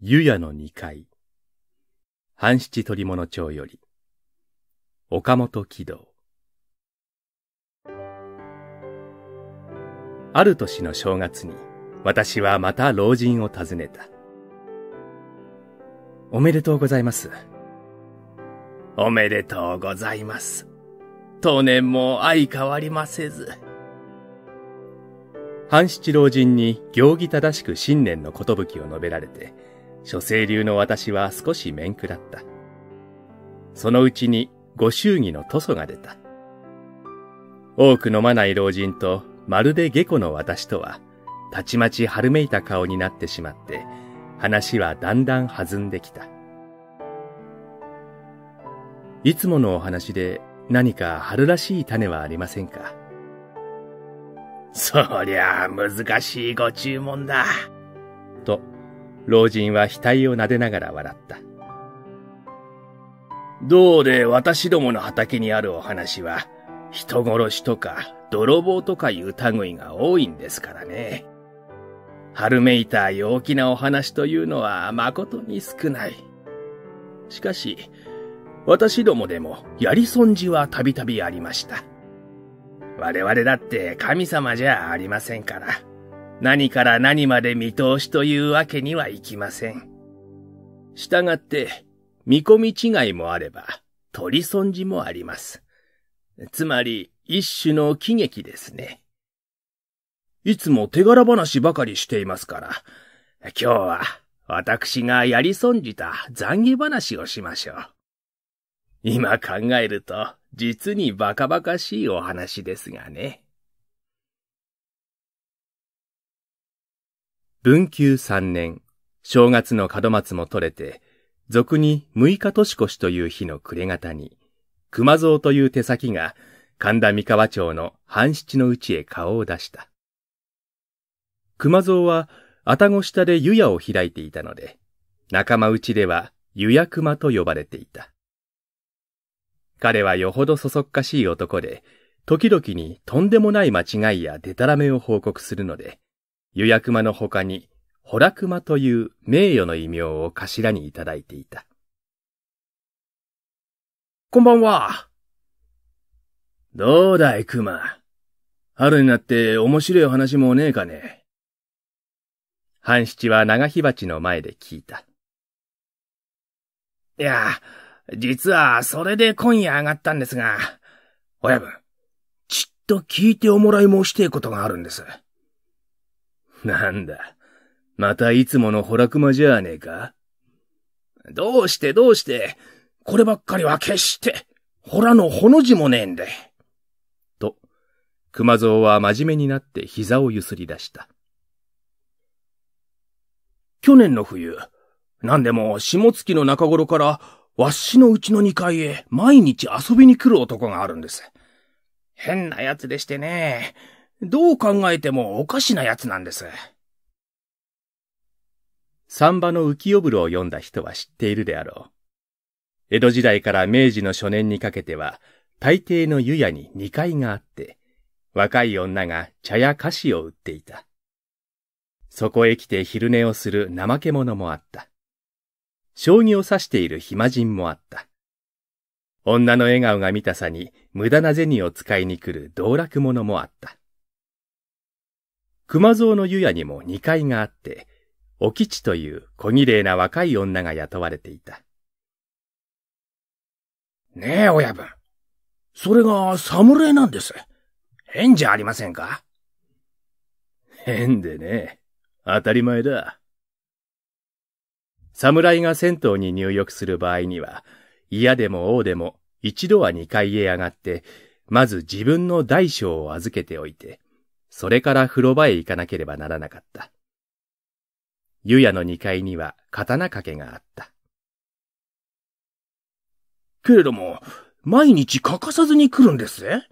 湯屋の二階。半七鳥物町より。岡本喜道。ある年の正月に、私はまた老人を訪ねた。おめでとうございます。おめでとうございます。当年も相変わりませず。半七老人に行儀正しく新年のことぶきを述べられて、諸生流の私は少し面食らった。そのうちにご祝儀の塗装が出た。多く飲まない老人とまるで下戸の私とは、たちまち春めいた顔になってしまって、話はだんだん弾んできた。いつものお話で何か春らしい種はありませんかそりゃあ難しいご注文だ。老人は額を撫でながら笑った。どうで私どもの畑にあるお話は、人殺しとか泥棒とかいう類が多いんですからね。春めいた陽気なお話というのは誠に少ない。しかし、私どもでもやり損じはたびたびありました。我々だって神様じゃありませんから。何から何まで見通しというわけにはいきません。従って、見込み違いもあれば、取り損じもあります。つまり、一種の喜劇ですね。いつも手柄話ばかりしていますから、今日は私がやり損じた残儀話をしましょう。今考えると、実にバカバカしいお話ですがね。文久三年、正月の門松も取れて、俗に六日年越しという日の暮れ方に、熊蔵という手先が神田三河町の半七のうちへ顔を出した。熊蔵は、あたご下で湯屋を開いていたので、仲間内では湯屋熊と呼ばれていた。彼はよほどそそっかしい男で、時々にとんでもない間違いやデタラメを報告するので、予約間の他に、ホラクマという名誉の異名を頭にいただいていた。こんばんは。どうだい、熊。春になって面白い話もねえかね。半七は長火鉢の前で聞いた。いや、実はそれで今夜上がったんですが、親分、ちっと聞いておもらい申してえことがあるんです。なんだ。またいつものホラクマじゃねえかどうしてどうして、こればっかりは決して、ホラのほの字もねえんで。と、熊蔵は真面目になって膝をゆすり出した。去年の冬、何でも下月の中頃から、わっしのうちの2階へ毎日遊びに来る男があるんです。変な奴でしてね、どう考えてもおかしな奴なんです。三場の浮世風呂を読んだ人は知っているであろう。江戸時代から明治の初年にかけては、大抵の湯屋に2階があって、若い女が茶や菓子を売っていた。そこへ来て昼寝をする怠け者もあった。将棋を指している暇人もあった。女の笑顔が見たさに無駄な銭を使いに来る道楽者もあった。熊蔵の湯屋にも二階があって、お吉という小綺麗な若い女が雇われていた。ねえ、親分。それが侍なんです。変じゃありませんか変でね。当たり前だ。侍が銭湯に入浴する場合には、嫌でも王でも一度は2階へ上がって、まず自分の大小を預けておいて、それから風呂場へ行かなければならなかった。湯屋の二階には刀掛けがあった。けれども、毎日欠かさずに来るんですぜ、ね。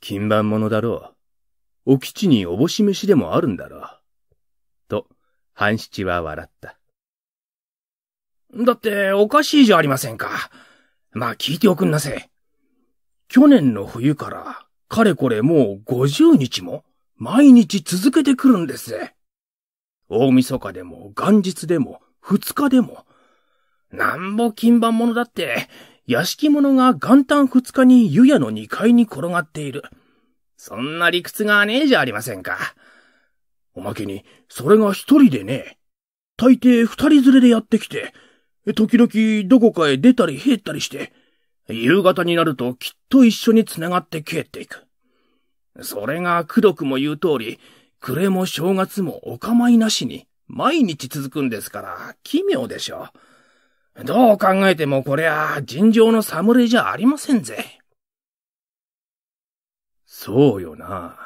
金版物だろう。お吉におぼし飯でもあるんだろう。と、半七は笑った。だって、おかしいじゃありませんか。まあ、聞いておくんなせ。去年の冬から、かれこれもう50日も毎日続けてくるんです。大晦日でも元日でも二日でも。なんぼ金盤者だって、屋敷物が元旦二日に湯屋の二階に転がっている。そんな理屈がねえじゃありませんか。おまけに、それが一人でね、大抵二人連れでやってきて、時々どこかへ出たり入ったりして、夕方になるときっと一緒に繋がって帰っていく。それが、くどくも言う通り、暮れも正月もお構いなしに、毎日続くんですから、奇妙でしょう。どう考えてもこりゃ、尋常の侍じゃありませんぜ。そうよな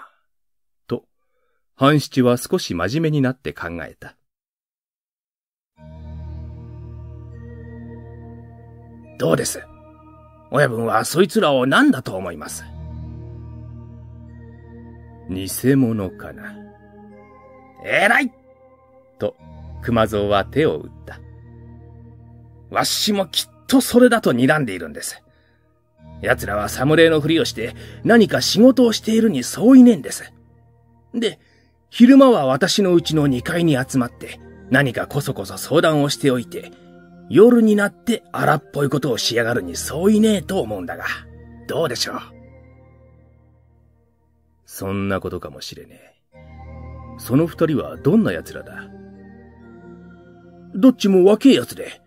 と、半七は少し真面目になって考えた。どうです親分はそいつらを何だと思います偽物かな。えらいと、熊蔵は手を打った。わしもきっとそれだと睨んでいるんです。奴らは侍のふりをして何か仕事をしているに相違ねんです。で、昼間は私のうちの2階に集まって何かこそこそ相談をしておいて、夜になって荒っぽいことをしやがるにそういねえと思うんだが、どうでしょう。そんなことかもしれねえ。その二人はどんな奴らだどっちも若え奴で、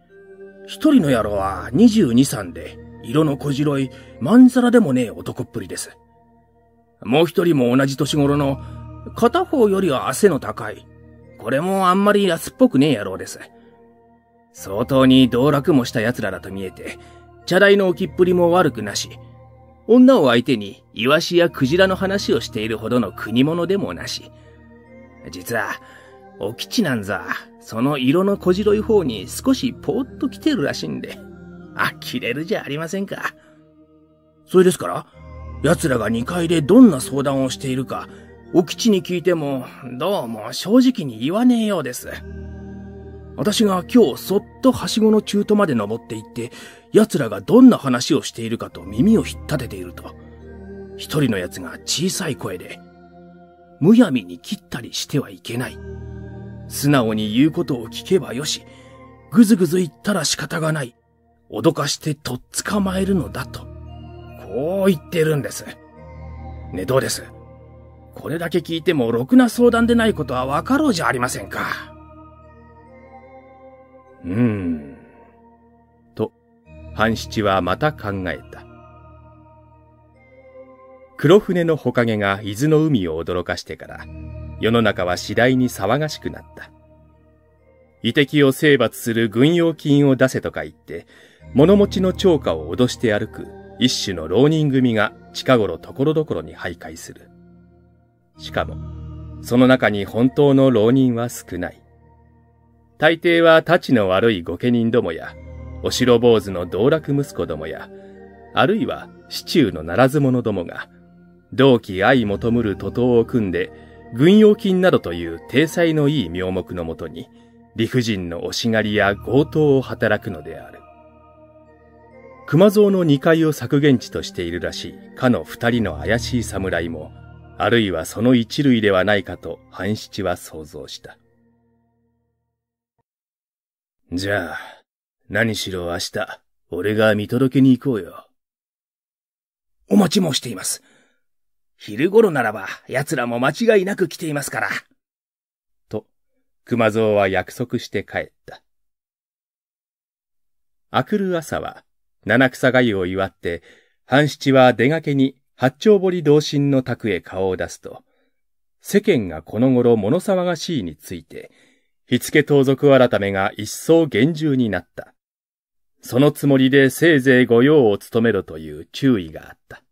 一人の野郎は二十二三で、色の小白い、まんざらでもねえ男っぷりです。もう一人も同じ年頃の、片方よりは汗の高い、これもあんまり安っぽくねえ野郎です。相当に道楽もした奴らだと見えて、茶代の置きっぷりも悪くなし、女を相手にイワシやクジラの話をしているほどの国物でもなし。実は、お吉なんざ、その色の小白い方に少しぽーっと来てるらしいんで、呆れるじゃありませんか。それですから、奴らが2階でどんな相談をしているか、お吉に聞いても、どうも正直に言わねえようです。私が今日そっとはしごの中途まで登っていって、奴らがどんな話をしているかと耳を引っ立てていると、一人の奴が小さい声で、むやみに切ったりしてはいけない。素直に言うことを聞けばよし、ぐずぐず言ったら仕方がない。脅かしてとっ捕まえるのだと。こう言ってるんです。ね、どうですこれだけ聞いてもろくな相談でないことはわかろうじゃありませんか。うーん。と、半七はまた考えた。黒船のほかげが伊豆の海を驚かしてから、世の中は次第に騒がしくなった。遺敵を征伐する軍用金を出せとか言って、物持ちの超過を脅して歩く一種の浪人組が近頃ところどころに徘徊する。しかも、その中に本当の浪人は少ない。大抵は太刀の悪い御家人どもや、お城坊主の道楽息子どもや、あるいは市中のならず者どもが、同期愛求むる徒党を組んで、軍用金などという体裁のいい名目のもとに、理不尽の押し狩りや強盗を働くのである。熊蔵の2階を削減地としているらしいかの二人の怪しい侍も、あるいはその一類ではないかと半七は想像した。じゃあ、何しろ明日、俺が見届けに行こうよ。お待ちもしています。昼頃ならば、奴らも間違いなく来ていますから。と、熊蔵は約束して帰った。明くる朝は、七草がゆを祝って、半七は出がけに八丁堀同心の宅へ顔を出すと、世間がこの頃物騒がしいについて、火付盗賊改めが一層厳重になった。そのつもりでせいぜい御用を務めろという注意があった。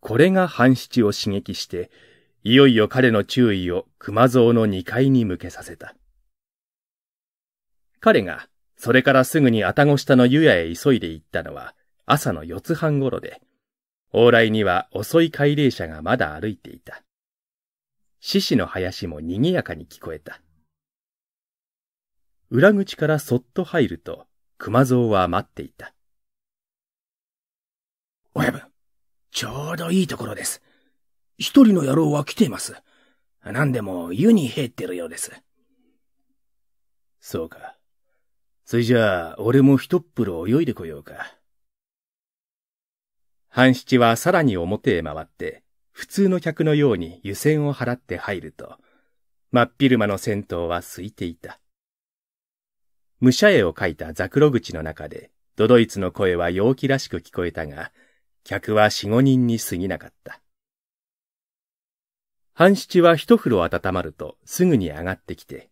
これが半七を刺激して、いよいよ彼の注意を熊蔵の二階に向けさせた。彼が、それからすぐに愛宕下の湯屋へ急いで行ったのは、朝の四つ半頃で、往来には遅い帰礼者がまだ歩いていた。獅子の林も賑やかに聞こえた。裏口からそっと入ると、熊蔵は待っていた。親分、ちょうどいいところです。一人の野郎は来ています。何でも湯に入ってるようです。そうか。それじゃあ、俺も一っ風呂泳いでこようか。半七はさらに表へ回って、普通の客のように湯煎を払って入ると、真っ昼間の銭湯は空いていた。武者絵を描いたザクロ口の中で、ドドイツの声は陽気らしく聞こえたが、客は四五人に過ぎなかった。半七は一風呂温まるとすぐに上がってきて、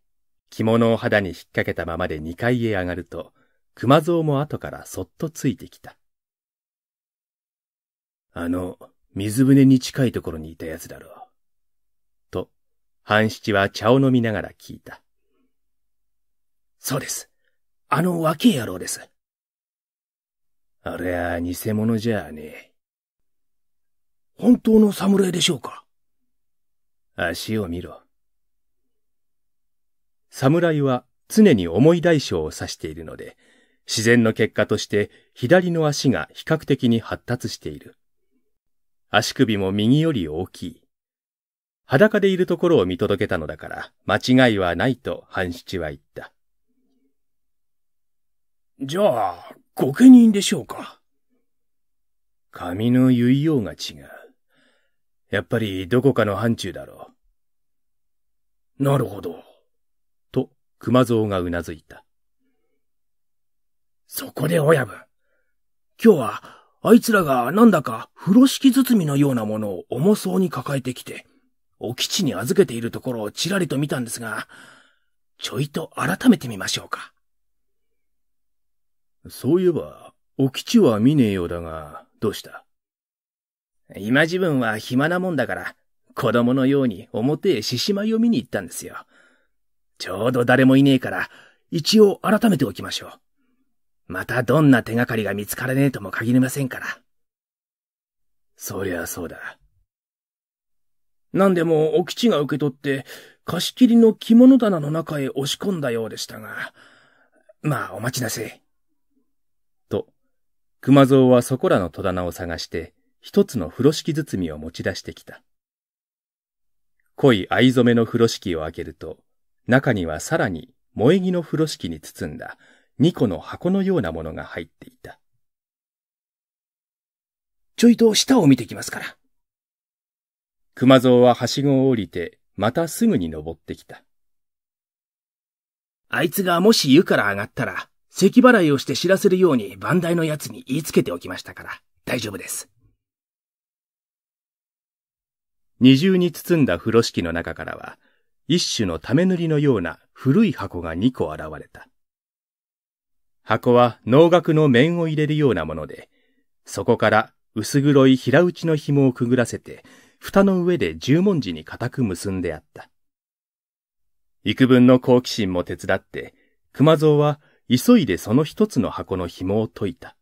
着物を肌に引っ掛けたままで二階へ上がると、熊蔵も後からそっとついてきた。あの、水船に近いところにいたやつだろう。と、半七は茶を飲みながら聞いた。そうです。あの若え野郎です。あれは偽物じゃあねえ。本当の侍でしょうか足を見ろ。侍は常に重い大小を指しているので、自然の結果として左の足が比較的に発達している。足首も右より大きい。裸でいるところを見届けたのだから間違いはないと半七は言った。じゃあ、御家人でしょうか。髪の結いようが違う。やっぱりどこかの範疇だろう。なるほど。と、熊蔵がうなずいた。そこで親分。今日は、あいつらがなんだか風呂敷包みのようなものを重そうに抱えてきて、お基地に預けているところをちらりと見たんですが、ちょいと改めてみましょうか。そういえば、お吉は見ねえようだが、どうした今自分は暇なもんだから、子供のように表へ獅子舞を見に行ったんですよ。ちょうど誰もいねえから、一応改めておきましょう。またどんな手がかりが見つからねえとも限りませんから。そりゃそうだ。何でも、お吉が受け取って、貸し切りの着物棚の中へ押し込んだようでしたが、まあ、お待ちなせい。熊蔵はそこらの戸棚を探して、一つの風呂敷包みを持ち出してきた。濃い藍染めの風呂敷を開けると、中にはさらに萌え木の風呂敷に包んだ二個の箱のようなものが入っていた。ちょいと下を見てきますから。熊蔵ははしごを降りて、またすぐに登ってきた。あいつがもし湯から上がったら、咳払いをして知らせるように番台のやつに言いつけておきましたから、大丈夫です。二重に包んだ風呂敷の中からは、一種のため塗りのような古い箱が二個現れた。箱は能楽の面を入れるようなもので、そこから薄黒い平打ちの紐をくぐらせて、蓋の上で十文字に固く結んであった。幾分の好奇心も手伝って、熊蔵は急いでその一つの箱の紐を解いた。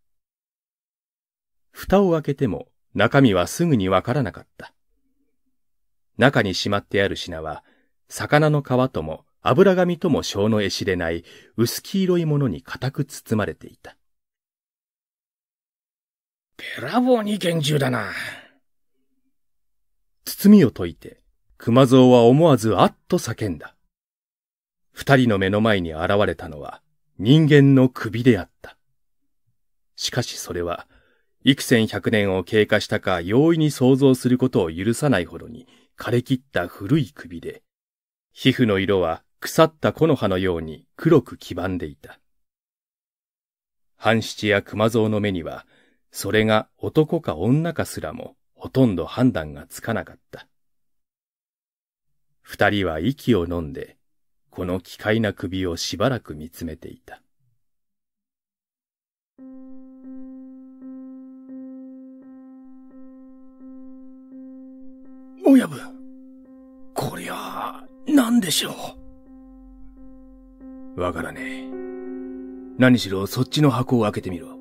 蓋を開けても中身はすぐにわからなかった。中にしまってある品は、魚の皮とも油紙とも小の絵しれない薄黄色いものに固く包まれていた。べらぼうに厳重だな。包みを解いて、熊蔵は思わずあっと叫んだ。二人の目の前に現れたのは、人間の首であった。しかしそれは、幾千百年を経過したか容易に想像することを許さないほどに枯れ切った古い首で、皮膚の色は腐った木の葉のように黒く黄ばんでいた。半七や熊蔵の目には、それが男か女かすらもほとんど判断がつかなかった。二人は息を飲んで、この奇怪な首をしばらく見つめていた。親分、こりゃ何でしょう。わからねえ。何しろそっちの箱を開けてみろ。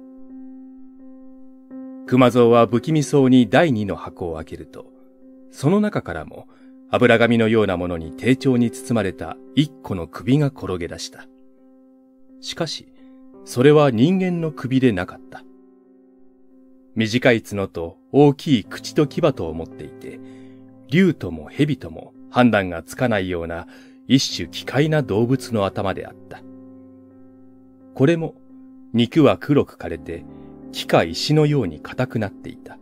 熊蔵は不気味そうに第二の箱を開けると、その中からも油紙のようなものに丁重に包まれた一個の首が転げ出した。しかし、それは人間の首でなかった。短い角と大きい口と牙とを持っていて、竜とも蛇とも判断がつかないような一種奇怪な動物の頭であった。これも肉は黒く枯れて木か石のように硬くなっていた。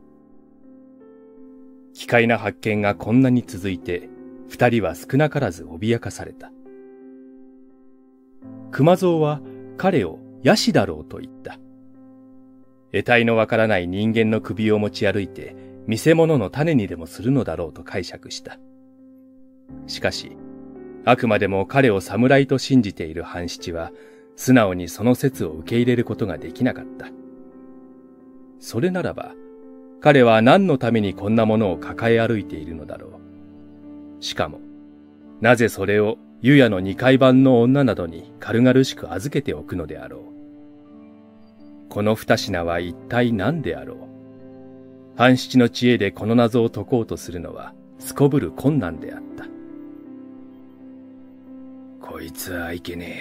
奇怪な発見がこんなに続いて、二人は少なからず脅かされた。熊蔵は彼をヤシだろうと言った。得体のわからない人間の首を持ち歩いて、見せ物の種にでもするのだろうと解釈した。しかし、あくまでも彼を侍と信じている半七は、素直にその説を受け入れることができなかった。それならば、彼は何のためにこんなものを抱え歩いているのだろう。しかも、なぜそれをゆやの二階版の女などに軽々しく預けておくのであろう。この二品は一体何であろう。半七の知恵でこの謎を解こうとするのは、すこぶる困難であった。こいつはいけね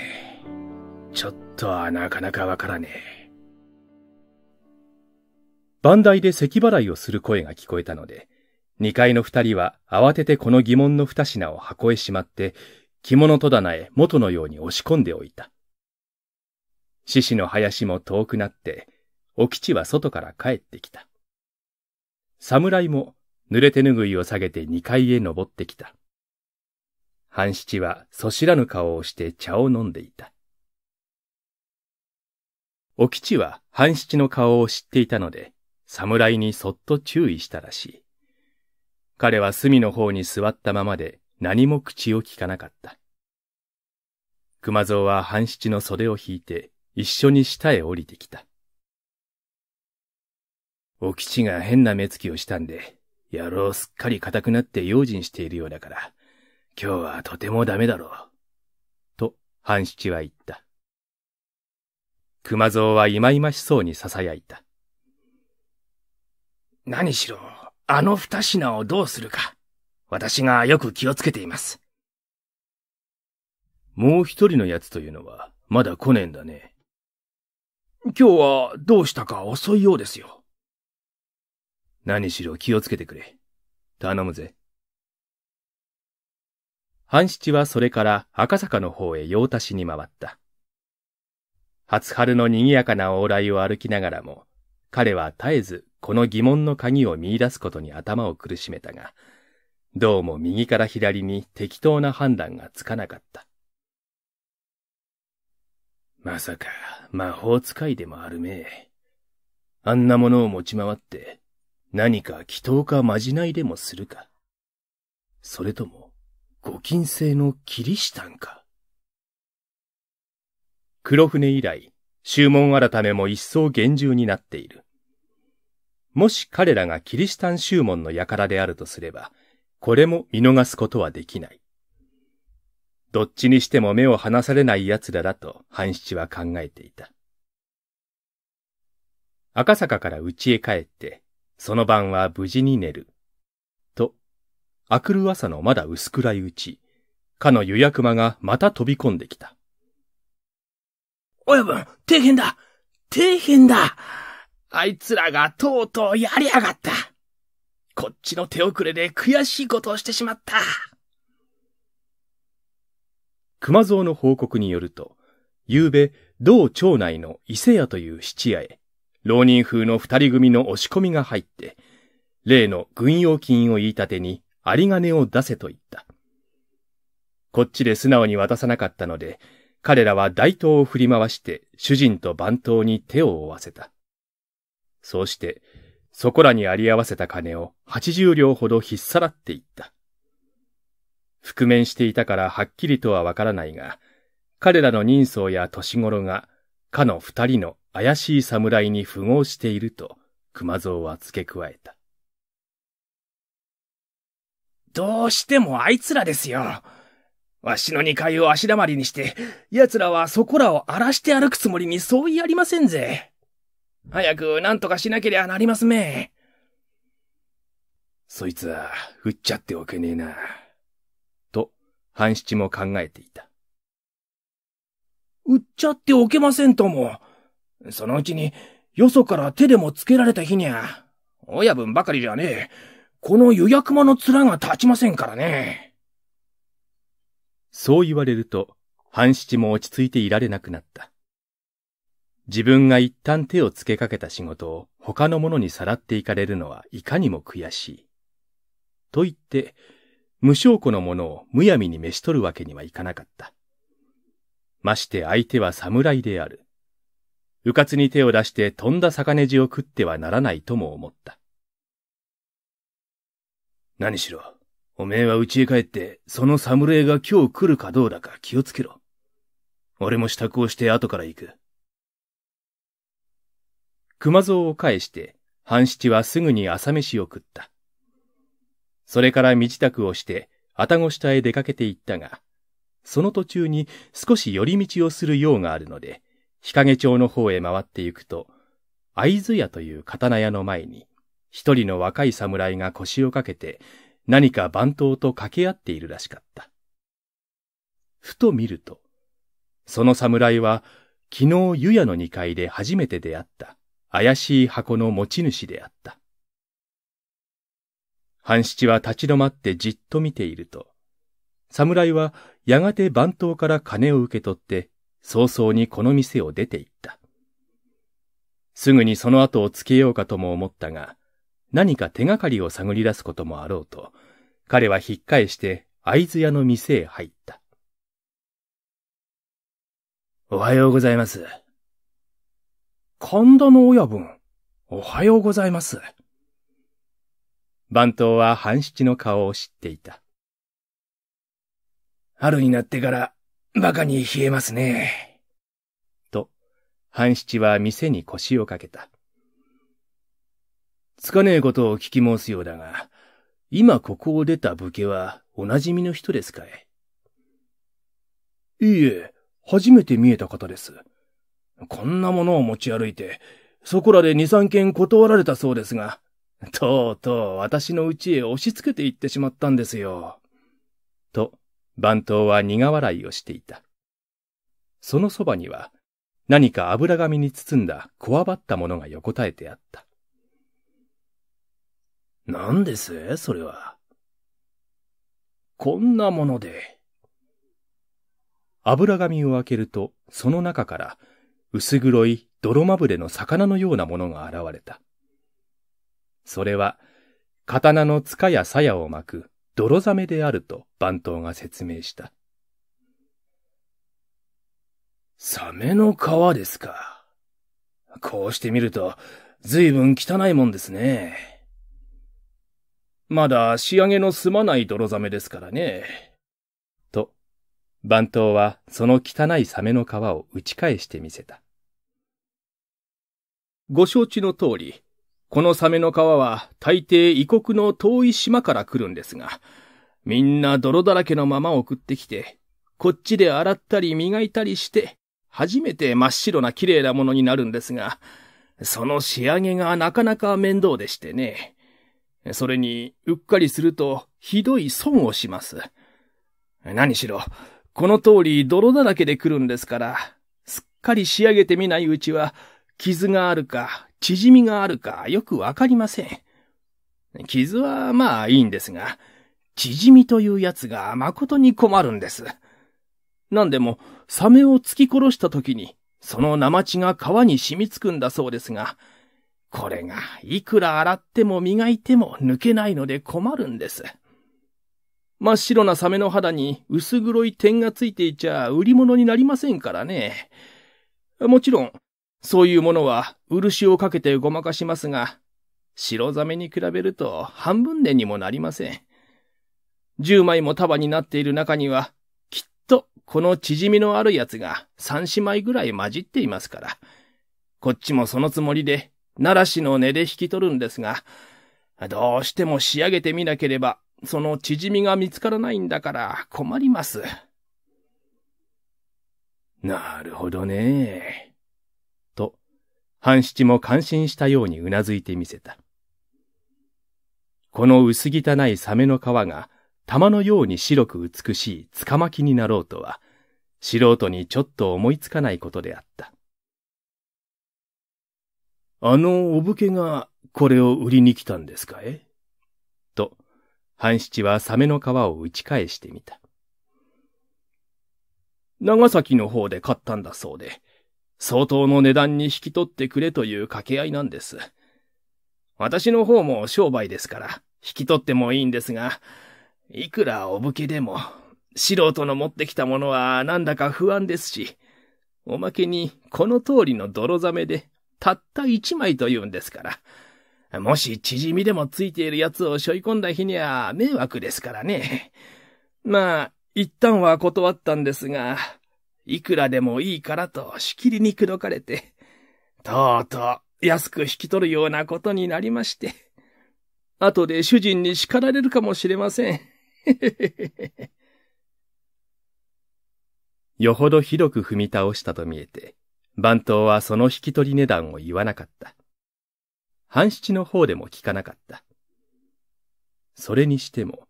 え。ちょっとはなかなかわからねえ。番台で咳払いをする声が聞こえたので、二階の二人は慌ててこの疑問の二品を箱へしまって、着物戸棚へ元のように押し込んでおいた。獅子の林も遠くなって、お吉は外から帰ってきた。侍も濡れ手ぬぐいを下げて二階へ登ってきた。半七はそしらぬ顔をして茶を飲んでいた。お吉は半七の顔を知っていたので、侍にそっと注意したらしい。彼は隅の方に座ったままで何も口を聞かなかった。熊蔵は半七の袖を引いて一緒に下へ降りてきた。お吉が変な目つきをしたんで、野郎すっかり硬くなって用心しているようだから、今日はとてもダメだろう。と、半七は言った。熊蔵は忌々しそうに囁いた。何しろ、あの二品をどうするか、私がよく気をつけています。もう一人のやつというのは、まだ来ねえんだね。今日はどうしたか遅いようですよ。何しろ気をつけてくれ。頼むぜ。半七はそれから赤坂の方へ用足しに回った。初春の賑やかな往来を歩きながらも、彼は絶えずこの疑問の鍵を見出すことに頭を苦しめたが、どうも右から左に適当な判断がつかなかった。まさか魔法使いでもあるめえ。あんなものを持ち回って、何か祈祷かまじないでもするか。それとも、五近世のキリシタンか。黒船以来、注文改めも一層厳重になっている。もし彼らがキリシタン宗門の輩であるとすれば、これも見逃すことはできない。どっちにしても目を離されない奴らだと半七は考えていた。赤坂から家へ帰って、その晩は無事に寝る。と、明くる朝のまだ薄暗いうち、かの予約間がまた飛び込んできた。親分、底辺だ底辺だあいつらがとうとうやりやがったこっちの手遅れで悔しいことをしてしまった熊蔵の報告によると、昨べ、同町内の伊勢屋という質屋へ、浪人風の二人組の押し込みが入って、例の軍用金を言い立てに、有金を出せと言った。こっちで素直に渡さなかったので、彼らは大刀を振り回して主人と番頭に手を負わせた。そうして、そこらにあり合わせた金を八十両ほどひっさらっていった。覆面していたからはっきりとはわからないが、彼らの人相や年頃が、かの二人の怪しい侍に符合していると、熊蔵は付け加えた。どうしてもあいつらですよ。わしの二階を足だまりにして、奴らはそこらを荒らして歩くつもりにそうありませんぜ。早く何とかしなけりゃなりますめ。そいつは、振っちゃっておけねえな。と、半七も考えていた。売っちゃっておけませんとも。そのうちに、よそから手でもつけられた日にゃ、親分ばかりじゃねえ、この予約間の面が立ちませんからね。そう言われると、半七も落ち着いていられなくなった。自分が一旦手をつけかけた仕事を他の者にさらっていかれるのはいかにも悔しい。と言って、無証拠の者をむやみに召し取るわけにはいかなかった。まして相手は侍である。うかつに手を出して飛んだ魚地を食ってはならないとも思った。何しろ、おめえは家へ帰って、その侍が今日来るかどうだか気をつけろ。俺も支度をして後から行く。熊蔵を返して、半七はすぐに朝飯を食った。それから身支度をして、愛宕下へ出かけて行ったが、その途中に少し寄り道をする用があるので、日陰町の方へ回って行くと、会津屋という刀屋の前に、一人の若い侍が腰をかけて、何か番頭と掛け合っているらしかった。ふと見ると、その侍は昨日湯屋の二階で初めて出会った怪しい箱の持ち主であった。半七は立ち止まってじっと見ていると、侍はやがて番頭から金を受け取って早々にこの店を出て行った。すぐにその後をつけようかとも思ったが、何か手がかりを探り出すこともあろうと、彼は引っ返して合図屋の店へ入った。おはようございます。神田の親分、おはようございます。番頭は半七の顔を知っていた。春になってから馬鹿に冷えますね。と、半七は店に腰をかけた。つかねえことを聞き申すようだが、今ここを出た武家はお馴染みの人ですかいいえ、初めて見えた方です。こんなものを持ち歩いて、そこらで二三件断られたそうですが、とうとう私の家へ押し付けて行ってしまったんですよ。と、番頭は苦笑いをしていた。そのそばには、何か油紙に包んだこわばったものが横たえてあった。何ですそれは。こんなもので。油紙を開けると、その中から、薄黒い泥まぶれの魚のようなものが現れた。それは、刀の塚や鞘を巻く泥ザメであると番頭が説明した。サメの皮ですか。こうして見ると、ずいぶん汚いもんですね。まだ仕上げの済まない泥ザメですからね。と、番頭はその汚いサメの皮を打ち返してみせた。ご承知の通り、このサメの皮は大抵異国の遠い島から来るんですが、みんな泥だらけのまま送ってきて、こっちで洗ったり磨いたりして、初めて真っ白な綺麗なものになるんですが、その仕上げがなかなか面倒でしてね。それに、うっかりすると、ひどい損をします。何しろ、この通り泥だらけで来るんですから、すっかり仕上げてみないうちは、傷があるか、縮みがあるか、よくわかりません。傷はまあいいんですが、縮みというやつが誠に困るんです。なんでも、サメを突き殺した時に、その生血が皮に染みつくんだそうですが、これが、いくら洗っても磨いても抜けないので困るんです。真っ白なサメの肌に薄黒い点がついていちゃ売り物になりませんからね。もちろん、そういうものは漆をかけてごまかしますが、白ザメに比べると半分でにもなりません。十枚も束になっている中には、きっとこの縮みのあるやつが三姉妹ぐらい混じっていますから、こっちもそのつもりで奈良市の根で引き取るんですが、どうしても仕上げてみなければ、その縮みが見つからないんだから困ります。なるほどね。と、半七も感心したようにうなずいてみせた。この薄汚いサメの皮が玉のように白く美しいつかまきになろうとは、素人にちょっと思いつかないことであった。あのお武家がこれを売りに来たんですかえと、半七はサメの皮を打ち返してみた。長崎の方で買ったんだそうで、相当の値段に引き取ってくれという掛け合いなんです。私の方も商売ですから、引き取ってもいいんですが、いくらお武家でも、素人の持ってきたものはなんだか不安ですし、おまけにこの通りの泥ザメでたった一枚というんですから。もし縮みでもついているやつを背負い込んだ日には迷惑ですからね。まあ、一旦は断ったんですが、いくらでもいいからとしきりに口説かれて、とうとう安く引き取るようなことになりまして。後で主人に叱られるかもしれません。よほどひどく踏み倒したと見えて、番頭はその引き取り値段を言わなかった。半七の方でも聞かなかった。それにしても、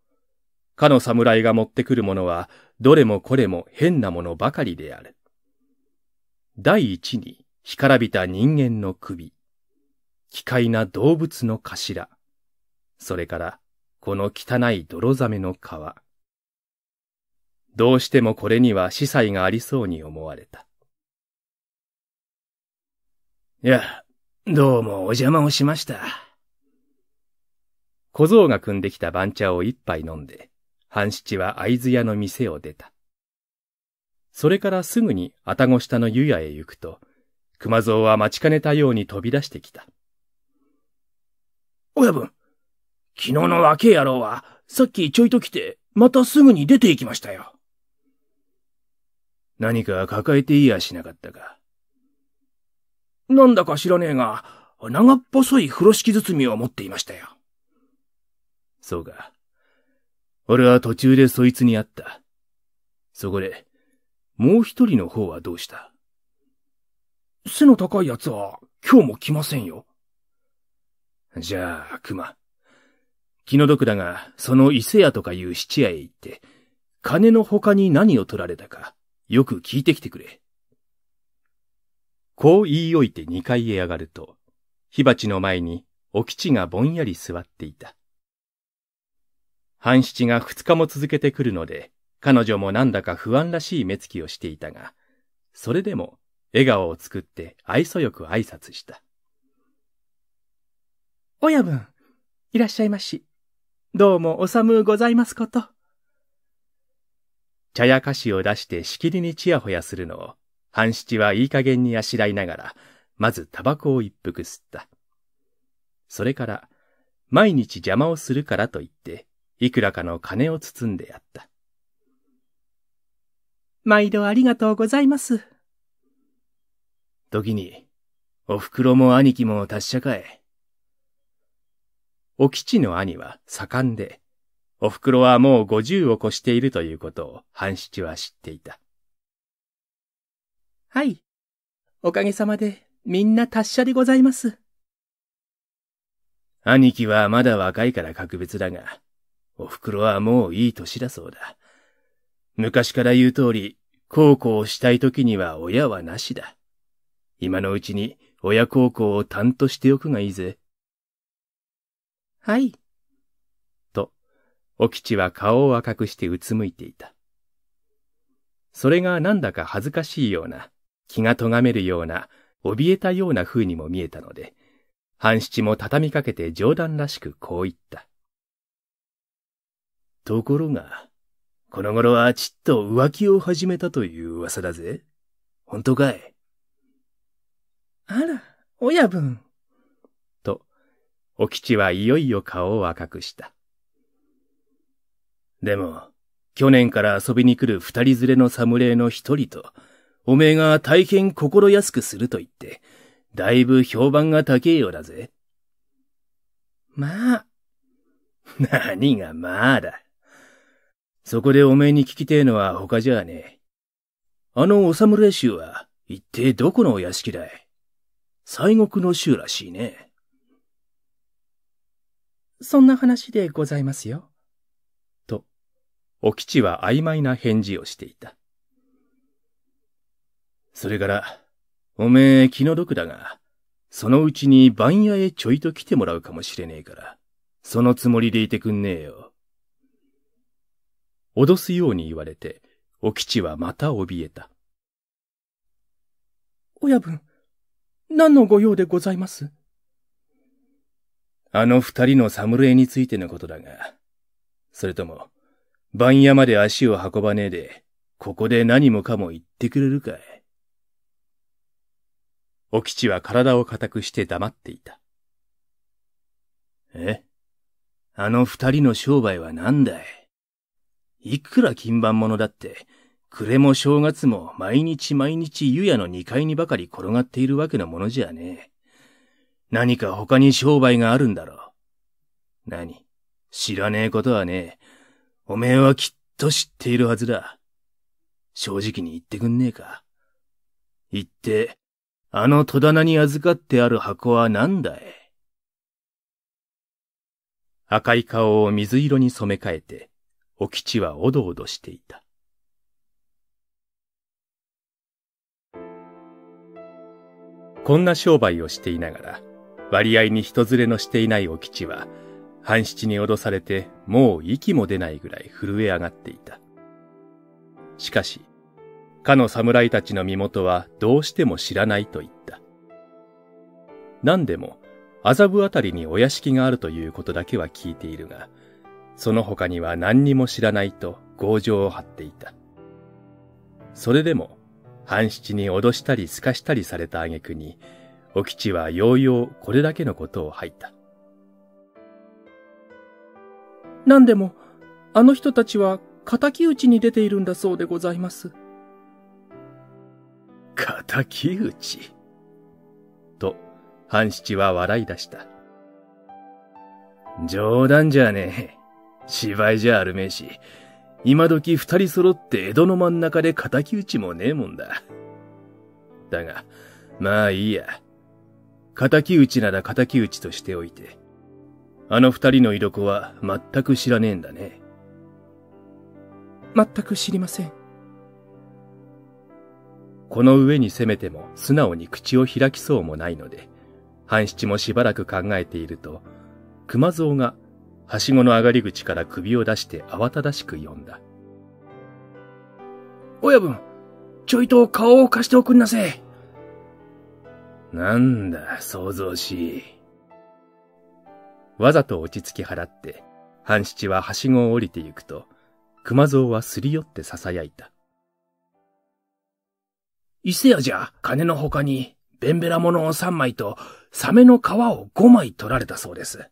かの侍が持ってくるものは、どれもこれも変なものばかりである。第一に、干からびた人間の首。奇怪な動物の頭。それから、この汚い泥ザメの皮。どうしてもこれには司祭がありそうに思われた。いや、どうもお邪魔をしました。小僧が汲んできた番茶を一杯飲んで、半七は合図屋の店を出た。それからすぐに愛宕下の湯屋へ行くと、熊蔵は待ちかねたように飛び出してきた。親分、昨日の若え野郎は、さっきちょいと来て、またすぐに出て行きましたよ。何か抱えていやしなかったか。なんだか知らねえが、長っぽそい風呂敷包みを持っていましたよ。そうか。俺は途中でそいつに会った。そこで、もう一人の方はどうした背の高い奴は今日も来ませんよ。じゃあ、熊。気の毒だが、その伊勢屋とかいう質屋へ行って、金の他に何を取られたか、よく聞いてきてくれ。こう言い置いて二階へ上がると、火鉢の前にお吉がぼんやり座っていた。半七が二日も続けてくるので、彼女もなんだか不安らしい目つきをしていたが、それでも笑顔を作って愛想よく挨拶した。親分、いらっしゃいまし。どうもおさむございますこと。茶や菓子を出してしきりにちやほやするのを、半七はいい加減にあしらいながら、まずタバコを一服吸った。それから、毎日邪魔をするからと言って、いくらかの金を包んでやった。毎度ありがとうございます。時に、お袋も兄貴も達者かえ。お吉の兄は盛んで、お袋はもう五十を越しているということを半七は知っていた。はい。おかげさまで、みんな達者でございます。兄貴はまだ若いから格別だが、お袋はもういい歳だそうだ。昔から言う通り、孝行したい時には親はなしだ。今のうちに親孝行を担当しておくがいいぜ。はい。と、お吉は顔を赤くしてうつむいていた。それがなんだか恥ずかしいような、気が咎めるような、怯えたような風にも見えたので、半七も畳みかけて冗談らしくこう言った。ところが、この頃はちっと浮気を始めたという噂だぜ。本当かいあら、親分。と、お吉はいよいよ顔を赤くした。でも、去年から遊びに来る二人連れの侍の一人と、おめえが大変心安くすると言って、だいぶ評判が高えようだぜ。まあ。何がまあだ。そこでおめえに聞きてえのは他じゃねえ。あのお侍衆は一体どこのお屋敷だい西国の衆らしいね。そんな話でございますよ。と、お吉は曖昧な返事をしていた。それから、おめえ気の毒だが、そのうちに番屋へちょいと来てもらうかもしれねえから、そのつもりでいてくんねえよ。脅すように言われて、お吉はまた怯えた。親分、何のご用でございますあの二人の侍についてのことだが、それとも、番屋まで足を運ばねえで、ここで何もかも言ってくれるかいお吉は体を固くして黙っていた。えあの二人の商売は何だいいくら金盤者だって、暮れも正月も毎日毎日湯屋の二階にばかり転がっているわけのものじゃねえ。何か他に商売があるんだろう。何知らねえことはねえ。おめえはきっと知っているはずだ。正直に言ってくんねえか。言って、あの戸棚に預かってある箱は何だい赤い顔を水色に染め替えて、お吉はおどおどしていた。こんな商売をしていながら、割合に人連れのしていないお吉は、半七に脅されてもう息も出ないぐらい震え上がっていた。しかし、かの侍たちの身元はどうしても知らないと言った。何でも、麻布あたりにお屋敷があるということだけは聞いているが、その他には何にも知らないと強情を張っていた。それでも、半七に脅したり透かしたりされた挙句に、お吉はようようこれだけのことを吐いた。何でも、あの人たちは敵討ちに出ているんだそうでございます。敵討ち。と、半七は笑い出した。冗談じゃねえ。芝居じゃあるめえし、今時二人揃って江戸の真ん中で敵討ちもねえもんだ。だが、まあいいや。敵討ちなら敵討ちとしておいて、あの二人の色子は全く知らねえんだね。全く知りません。この上に攻めても素直に口を開きそうもないので、半七もしばらく考えていると、熊蔵が、はしごの上がり口から首を出して慌ただしく呼んだ。親分、ちょいと顔を貸しておくんなせなんだ、想像しい。わざと落ち着き払って、半七ははしごを降りてゆくと、熊蔵はすり寄って囁いた。伊勢屋じゃ金の他に、ベンベラものを三枚と、サメの皮を五枚取られたそうです。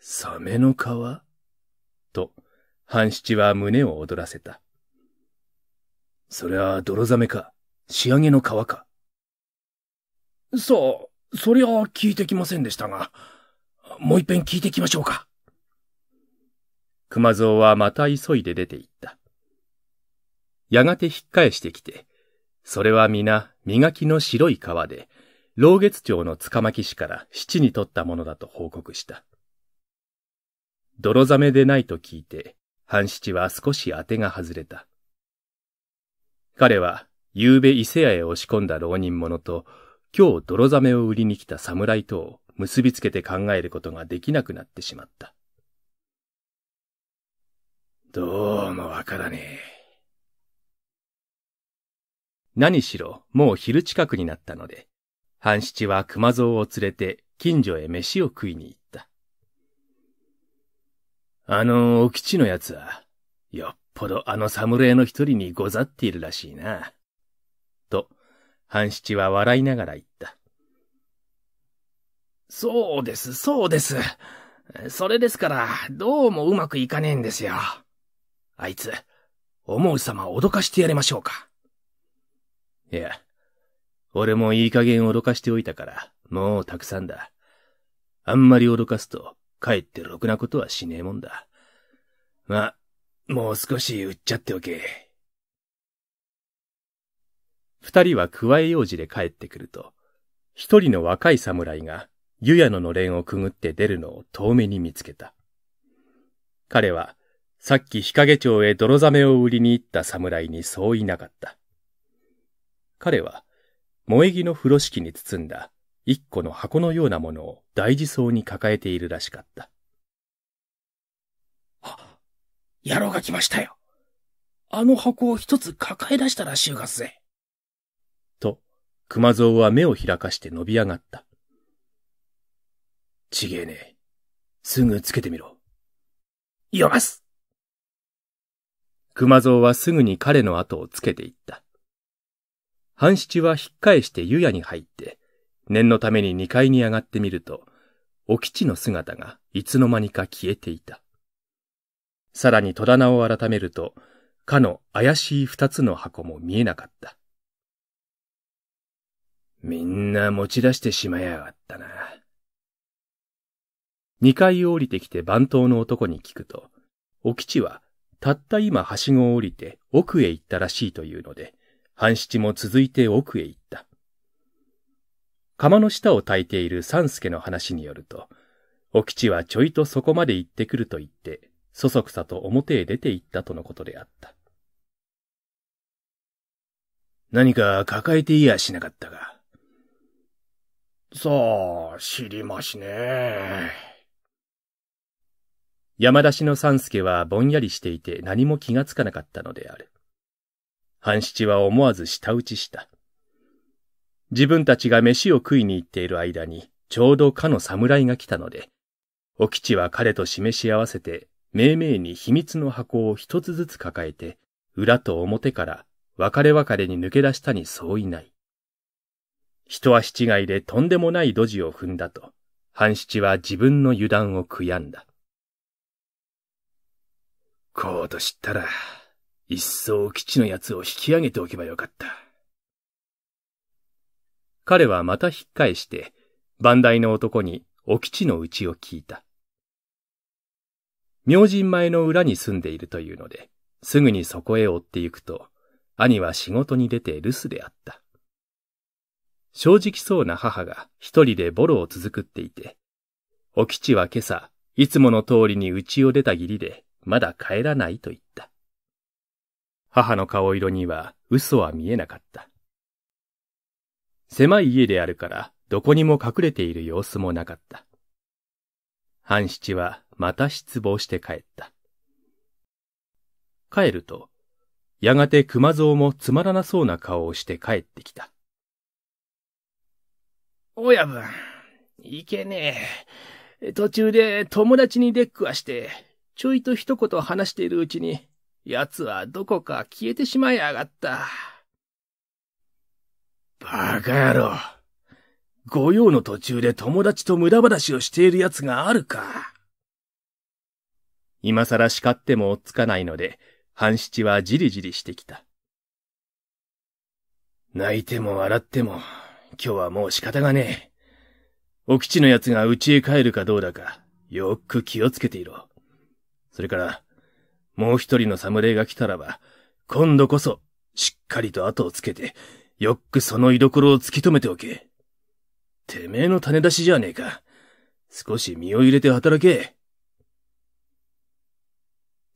サメの皮と、半七は胸を躍らせた。それは泥ザメか、仕上げの皮か。そう、そりゃ聞いてきませんでしたが、もう一遍聞いてきましょうか。熊蔵はまた急いで出て行った。やがて引っ返してきて、それは皆磨きの白い皮で、老月町の塚巻市から七に取ったものだと報告した。泥ざめでないと聞いて、半七は少し当てが外れた。彼は、夕べ伊勢屋へ押し込んだ浪人者と、今日泥ざめを売りに来た侍とを結びつけて考えることができなくなってしまった。どうもわからねえ。何しろもう昼近くになったので、半七は熊蔵を連れて近所へ飯を食いに行った。あの、お吉の奴は、よっぽどあの侍の一人にござっているらしいな。と、半七は笑いながら言った。そうです、そうです。それですから、どうもうまくいかねえんですよ。あいつ、思う様を脅かしてやりましょうか。いや、俺もいい加減脅かしておいたから、もうたくさんだ。あんまり脅かすと、かえってろくなことはしねえもんだ。まあ、もう少し売っちゃっておけ。二人は加え用事で帰ってくると、一人の若い侍が、湯屋ののれんをくぐって出るのを遠目に見つけた。彼は、さっき日陰町へ泥ザめを売りに行った侍にそういなかった。彼は、萌え木の風呂敷に包んだ一個の箱のようなものを大事そうに抱えているらしかった。あ、野郎が来ましたよ。あの箱を一つ抱え出したらしゅうがぜ。と、熊蔵は目を開かして伸び上がった。ちげえねえ。すぐつけてみろ。よます熊蔵はすぐに彼の後をつけていった。半七は引っ返して湯屋に入って、念のために二階に上がってみると、お吉の姿がいつの間にか消えていた。さらに戸棚を改めると、かの怪しい二つの箱も見えなかった。みんな持ち出してしまいやがったな。二階を降りてきて番頭の男に聞くと、お吉はたった今はしごを降りて奥へ行ったらしいというので、半七も続いて奥へ行った。釜の下を焚いている三助の話によると、お吉はちょいとそこまで行ってくると言って、そそくさと表へ出て行ったとのことであった。何か抱えていやしなかったが。さあ、知りましね山出しの三助はぼんやりしていて何も気がつかなかったのである。半七は思わず舌打ちした。自分たちが飯を食いに行っている間に、ちょうどかの侍が来たので、お吉は彼と示し合わせて、めいに秘密の箱を一つずつ抱えて、裏と表から別れ別れに抜け出したに相違ない。人足違いでとんでもないドジを踏んだと、半七は自分の油断を悔やんだ。こうと知ったら、一層基地の奴を引き上げておけばよかった。彼はまた引っ返して、番台の男にお吉のうちを聞いた。明神前の裏に住んでいるというので、すぐにそこへ追って行くと、兄は仕事に出て留守であった。正直そうな母が一人でボロを続くっていて、お吉は今朝、いつもの通りに家を出た義理で、まだ帰らないと言った。母の顔色には嘘は見えなかった。狭い家であるからどこにも隠れている様子もなかった。半七はまた失望して帰った。帰ると、やがて熊蔵もつまらなそうな顔をして帰ってきた。親分、いけねえ。途中で友達に出ッくわして、ちょいと一言話しているうちに、奴はどこか消えてしまいやがった。バカ野郎。御用の途中で友達と無駄話をしている奴があるか。今更叱っても追っつかないので、半七はじりじりしてきた。泣いても笑っても、今日はもう仕方がねえ。お吉の奴が家へ帰るかどうだか、よく気をつけていろ。それから、もう一人の侍が来たらば、今度こそ、しっかりと後をつけて、よくその居所を突き止めておけ。てめえの種出しじゃねえか。少し身を入れて働け。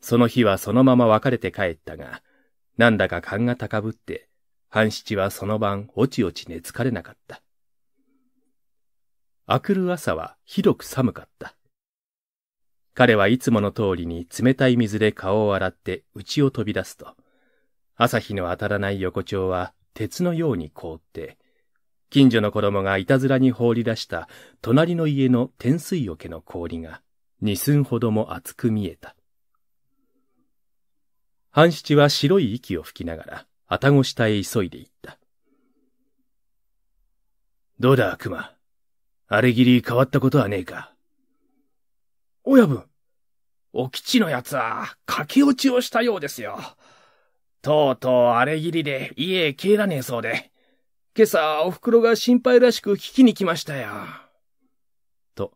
その日はそのまま別れて帰ったが、なんだか勘が高ぶって、半七はその晩おちおち寝つかれなかった。明くる朝はひどく寒かった。彼はいつもの通りに冷たい水で顔を洗って家を飛び出すと、朝日の当たらない横丁は鉄のように凍って、近所の子供がいたずらに放り出した隣の家の天水桶の氷が二寸ほども厚く見えた。半七は白い息を吹きながら、あたご下へ急いで行った。どうだ、熊。あれぎり変わったことはねえか。親分。お吉のやつは、駆け落ちをしたようですよ。とうとう荒れぎりで家へ帰らねえそうで。今朝、お袋が心配らしく聞きに来ましたよ。と、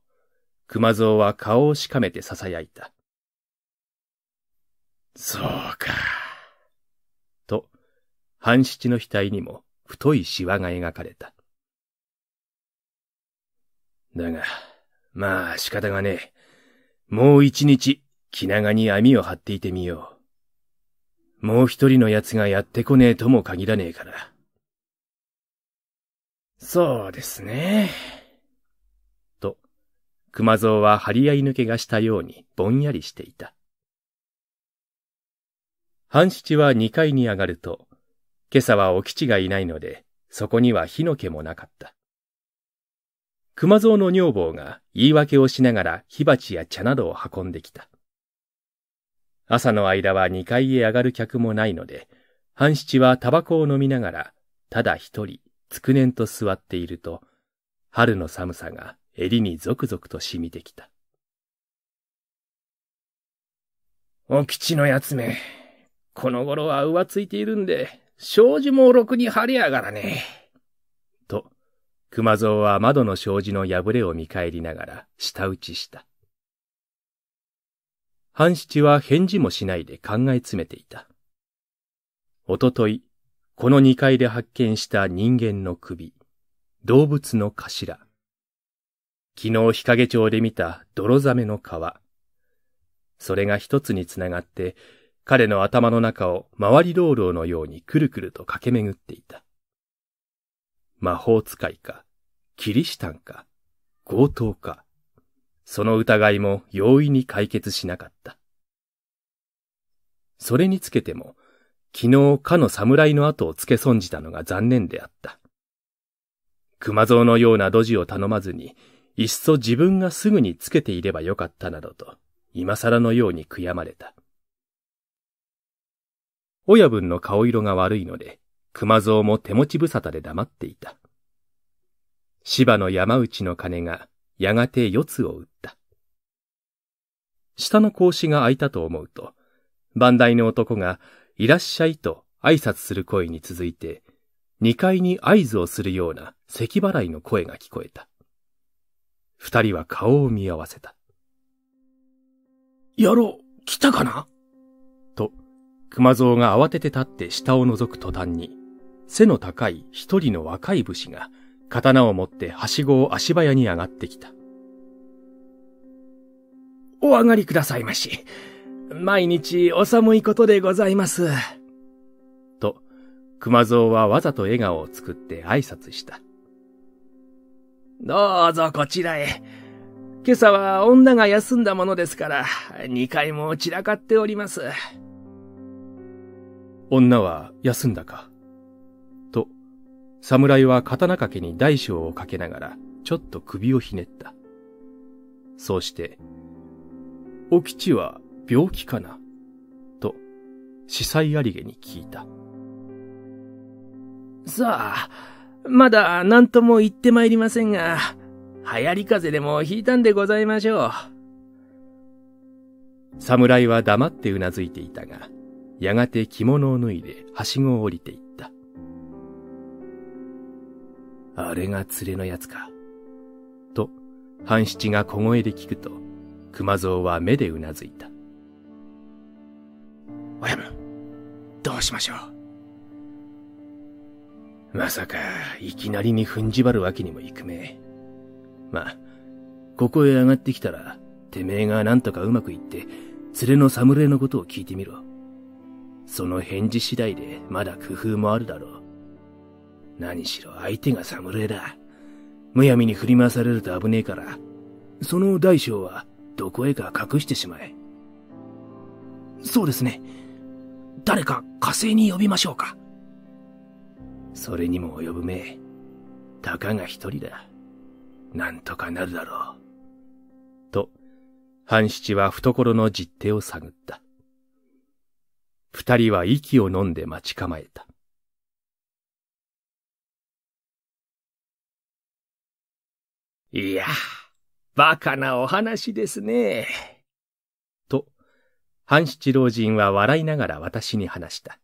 熊蔵は顔をしかめて囁いた。そうか。と、半七の額にも太いシワが描かれた。だが、まあ仕方がねえ。もう一日、気長に網を張っていてみよう。もう一人の奴がやってこねえとも限らねえから。そうですね。と、熊蔵は張り合い抜けがしたようにぼんやりしていた。半七は二階に上がると、今朝はお吉がいないので、そこには火の気もなかった。熊蔵の女房が言い訳をしながら火鉢や茶などを運んできた。朝の間は2階へ上がる客もないので、半七はタバコを飲みながら、ただ一人、つくねんと座っていると、春の寒さが襟にゾクゾクと染みてきた。お吉のやつめ、この頃は浮ついているんで、障子もろくに張りやがらねえ。熊蔵は窓の障子の破れを見返りながら舌打ちした。半七は返事もしないで考え詰めていた。おととい、この2階で発見した人間の首、動物の頭。昨日日陰町で見た泥ザメの皮。それが一つにつながって、彼の頭の中を回り道路のようにくるくると駆け巡っていた。魔法使いか、キリシタンか、強盗か、その疑いも容易に解決しなかった。それにつけても、昨日かの侍の後をつけ損じたのが残念であった。熊蔵のようなドジを頼まずに、いっそ自分がすぐにつけていればよかったなどと、今更のように悔やまれた。親分の顔色が悪いので、熊蔵も手持ち無沙汰で黙っていた。芝の山内の鐘がやがて四つを打った。下の格子が開いたと思うと、番台の男がいらっしゃいと挨拶する声に続いて、二階に合図をするような咳払いの声が聞こえた。二人は顔を見合わせた。ろう、来たかな熊蔵が慌てて立って下を覗く途端に、背の高い一人の若い武士が、刀を持ってはしごを足早に上がってきた。お上がりくださいまし。毎日お寒いことでございます。と、熊蔵はわざと笑顔を作って挨拶した。どうぞこちらへ。今朝は女が休んだものですから、二回も散らかっております。女は休んだか。と、侍は刀掛けに大小をかけながら、ちょっと首をひねった。そうして、お吉は病気かなと、司祭ありげに聞いた。さあ、まだ何とも言ってまいりませんが、流行り風でも引いたんでございましょう。侍は黙ってうなずいていたが、やがて着物を脱いで、はしごを降りていった。あれが連れのやつか。と、半七が小声で聞くと、熊蔵は目でうなずいた。親分、どうしましょう。まさか、いきなりに踏んじばるわけにもいくめまあ、ここへ上がってきたら、てめえがなんとかうまくいって、連れの侍のことを聞いてみろ。その返事次第でまだ工夫もあるだろう。何しろ相手が侍だ。むやみに振り回されると危ねえから、その大将はどこへか隠してしまえ。そうですね。誰か火星に呼びましょうか。それにも及ぶめ。たかが一人だ。なんとかなるだろう。と、半七は懐の実手を探った。二人は息を呑んで待ち構えた。いや、バカなお話ですね。と、半七老人は笑いながら私に話した。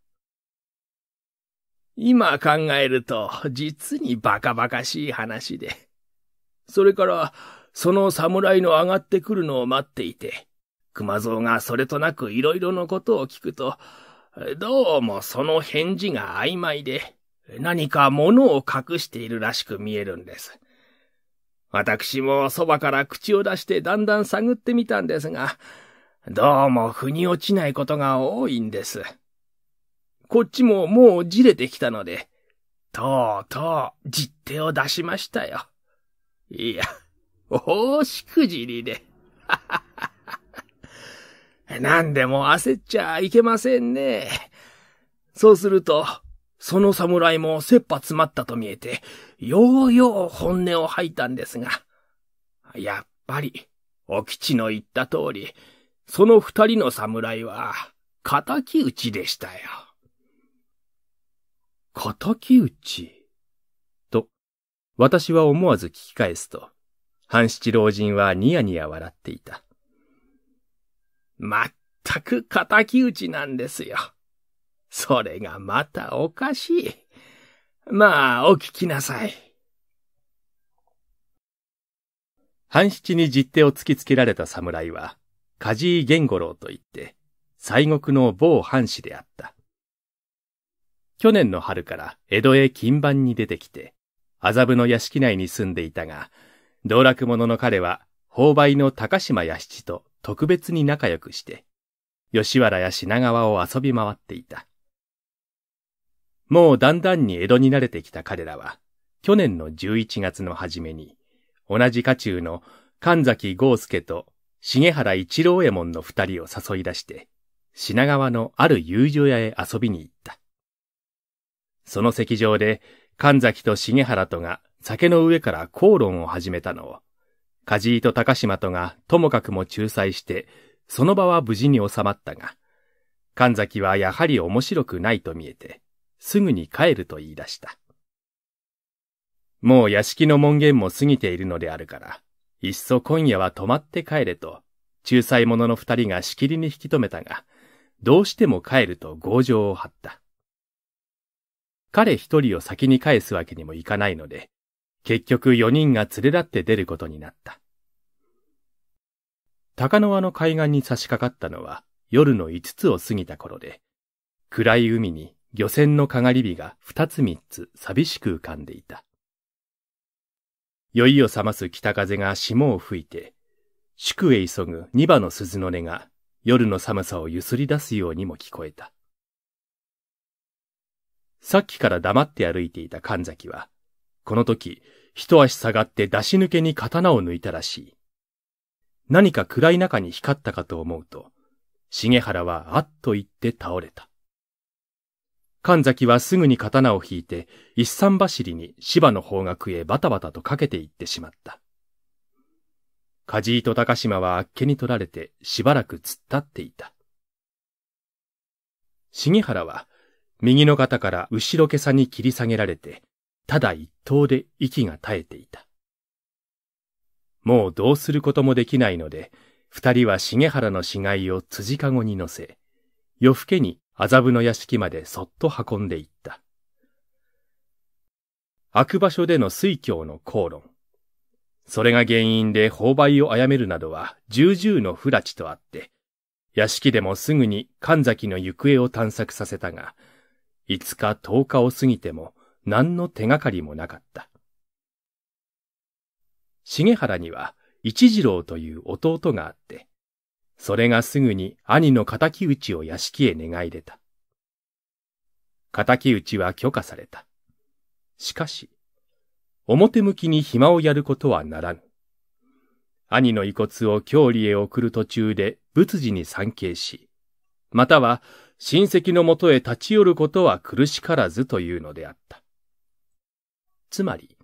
今考えると、実にバカバカしい話で。それから、その侍の上がってくるのを待っていて、熊蔵がそれとなくいろいろのことを聞くと、どうもその返事が曖昧で、何か物を隠しているらしく見えるんです。私もそばから口を出してだんだん探ってみたんですが、どうも腑に落ちないことが多いんです。こっちももうじれてきたので、とうとう実手を出しましたよ。いや、大しくじりで。はは。何でも焦っちゃいけませんね。そうすると、その侍も切羽詰まったと見えて、ようよう本音を吐いたんですが、やっぱり、お吉の言った通り、その二人の侍は、敵討ちでしたよ。敵討ちと、私は思わず聞き返すと、半七老人はニヤニヤ笑っていた。まったく敵討ちなんですよ。それがまたおかしい。まあ、お聞きなさい。半七に実手を突きつけられた侍は、梶井玄五郎といって、西国の某藩士であった。去年の春から江戸へ金番に出てきて、麻布の屋敷内に住んでいたが、道楽者の彼は、購梅の高島屋七と特別に仲良くして、吉原や品川を遊び回っていた。もうだんだんに江戸に慣れてきた彼らは、去年の11月の初めに、同じ家中の神崎豪介と重原一郎右衛門の二人を誘い出して、品川のある遊女屋へ遊びに行った。その席上で神崎と重原とが酒の上から口論を始めたのを梶井と高島とがともかくも仲裁して、その場は無事に収まったが、神崎はやはり面白くないと見えて、すぐに帰ると言い出した。もう屋敷の門限も過ぎているのであるから、いっそ今夜は泊まって帰れと、仲裁者の二人がしきりに引き止めたが、どうしても帰ると強情を張った。彼一人を先に返すわけにもいかないので、結局4人が連れ立って出ることになった。高輪の海岸に差し掛かったのは夜の5つを過ぎた頃で、暗い海に漁船のかがり火が2つ3つ寂しく浮かんでいた。酔いを覚ます北風が霜を吹いて、宿へ急ぐ2羽の鈴の音が夜の寒さをゆすり出すようにも聞こえた。さっきから黙って歩いていた神崎は、この時、一足下がって出し抜けに刀を抜いたらしい。何か暗い中に光ったかと思うと、重原はあっと言って倒れた。神崎はすぐに刀を引いて、一三走りに芝の方角へバタバタとかけていってしまった。梶井と高島はあっけに取られてしばらく突っ立っていた。重原は右の肩から後ろけさに切り下げられて、ただ一頭で息が絶えていた。もうどうすることもできないので、二人は重原の死骸を辻かごに乗せ、夜更けに麻布の屋敷までそっと運んでいった。悪場所での水橋の口論。それが原因で放売を殺めるなどは重々の不拉致とあって、屋敷でもすぐに神崎の行方を探索させたが、5日10日を過ぎても何の手がかりもなかった。重原には一次郎という弟があって、それがすぐに兄の敵討ちを屋敷へ願い出た。敵討ちは許可された。しかし、表向きに暇をやることはならぬ。兄の遺骨を郷里へ送る途中で仏寺に参詣し、または親戚のもとへ立ち寄ることは苦しからずというのであった。つまり、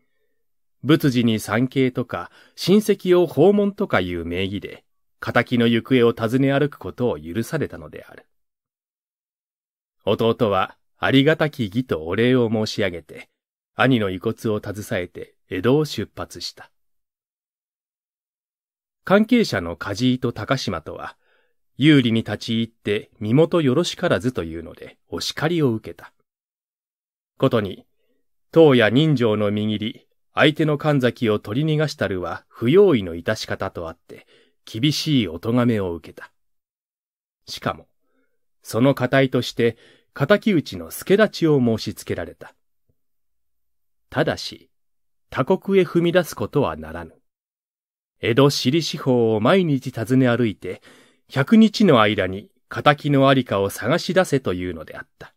仏寺に参詣とか親戚を訪問とかいう名義で、仇の行方を尋ね歩くことを許されたのである。弟はありがたき義とお礼を申し上げて、兄の遺骨を携えて江戸を出発した。関係者の梶井と高島とは、有利に立ち入って身元よろしからずというのでお叱りを受けた。ことに、当や人情の握り、相手の神崎を取り逃がしたるは不用意の致し方とあって、厳しいお咎めを受けた。しかも、その課題として、敵討ちの助立ちを申し付けられた。ただし、他国へ踏み出すことはならぬ。江戸尻四方を毎日訪ね歩いて、百日の間に仇のありかを探し出せというのであった。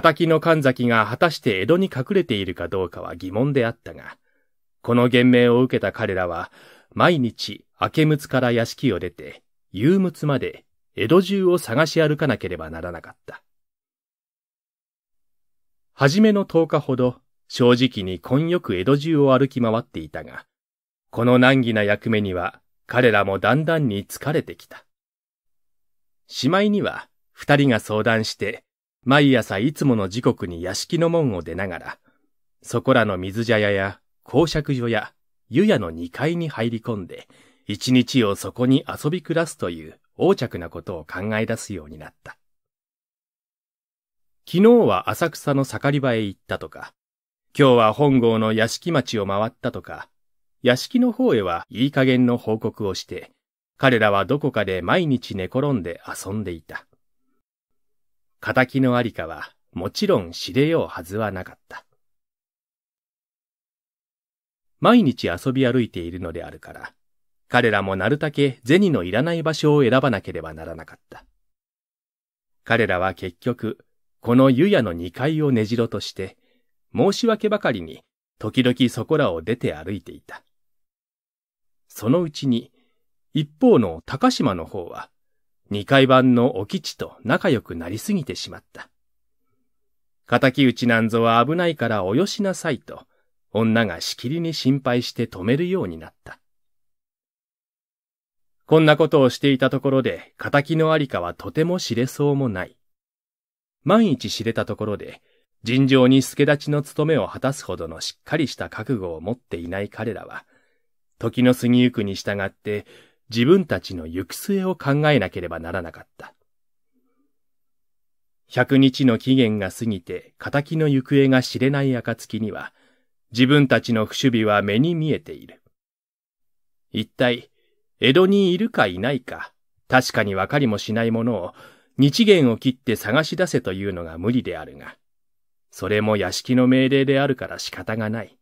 敵の神崎が果たして江戸に隠れているかどうかは疑問であったが、この言命を受けた彼らは、毎日明けむつから屋敷を出て、夕むつまで江戸中を探し歩かなければならなかった。はじめの10日ほど、正直に根よく江戸中を歩き回っていたが、この難儀な役目には彼らもだんだんに疲れてきた。しまいには二人が相談して、毎朝いつもの時刻に屋敷の門を出ながら、そこらの水茶屋や公爵所や湯屋の2階に入り込んで、一日をそこに遊び暮らすという横着なことを考え出すようになった。昨日は浅草の盛り場へ行ったとか、今日は本郷の屋敷町を回ったとか、屋敷の方へはいい加減の報告をして、彼らはどこかで毎日寝転んで遊んでいた。仇のありかはもちろん知れようはずはなかった。毎日遊び歩いているのであるから、彼らもなるたけ銭のいらない場所を選ばなければならなかった。彼らは結局、この湯屋の二階を根城として、申し訳ばかりに、時々そこらを出て歩いていた。そのうちに、一方の高島の方は、二階版のお吉と仲良くなりすぎてしまった。敵討ちなんぞは危ないからおよしなさいと、女がしきりに心配して止めるようになった。こんなことをしていたところで、仇のありかはとても知れそうもない。万一知れたところで、尋常に助立ちの務めを果たすほどのしっかりした覚悟を持っていない彼らは、時の過ぎゆくに従って、自分たちの行く末を考えなければならなかった。100日の期限が過ぎて仇の行方が知れない暁には、自分たちの不守備は目に見えている。一体、江戸にいるかいないか、確かにわかりもしないものを、日元を切って探し出せというのが無理であるが、それも屋敷の命令であるから仕方がない。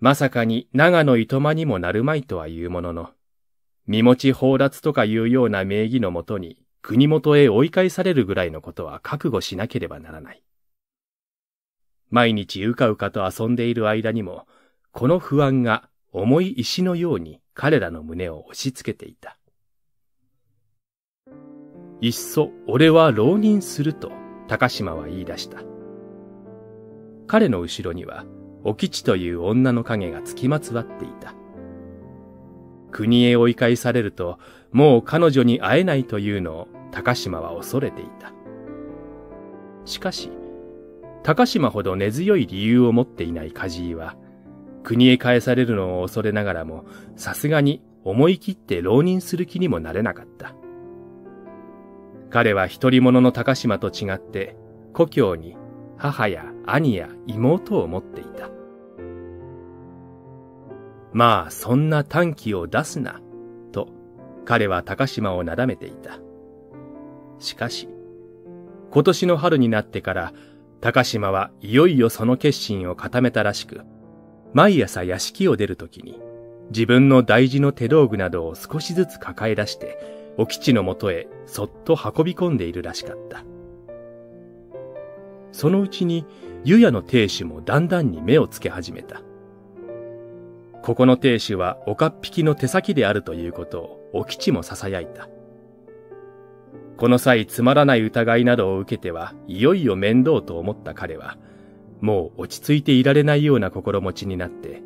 まさかに長野糸間にもなるまいとは言うものの、身持ち放奪とかいうような名義のもとに国元へ追い返されるぐらいのことは覚悟しなければならない。毎日うかうかと遊んでいる間にも、この不安が重い石のように彼らの胸を押し付けていた。いっそ俺は浪人すると高島は言い出した。彼の後ろには、お吉という女の影がつきまつわっていた。国へ追い返されると、もう彼女に会えないというのを高島は恐れていた。しかし、高島ほど根強い理由を持っていない梶井は、国へ返されるのを恐れながらも、さすがに思い切って浪人する気にもなれなかった。彼は一人者の高島と違って、故郷に母や兄や妹を持っていた。まあそんな短気を出すな、と彼は高島をなだめていた。しかし、今年の春になってから高島はいよいよその決心を固めたらしく、毎朝屋敷を出るときに自分の大事の手道具などを少しずつ抱え出して、お吉のもとへそっと運び込んでいるらしかった。そのうちに、湯屋の亭主もだんだんに目をつけ始めた。ここの亭主は岡っ引きの手先であるということをお吉も囁いた。この際つまらない疑いなどを受けてはいよいよ面倒と思った彼は、もう落ち着いていられないような心持ちになって、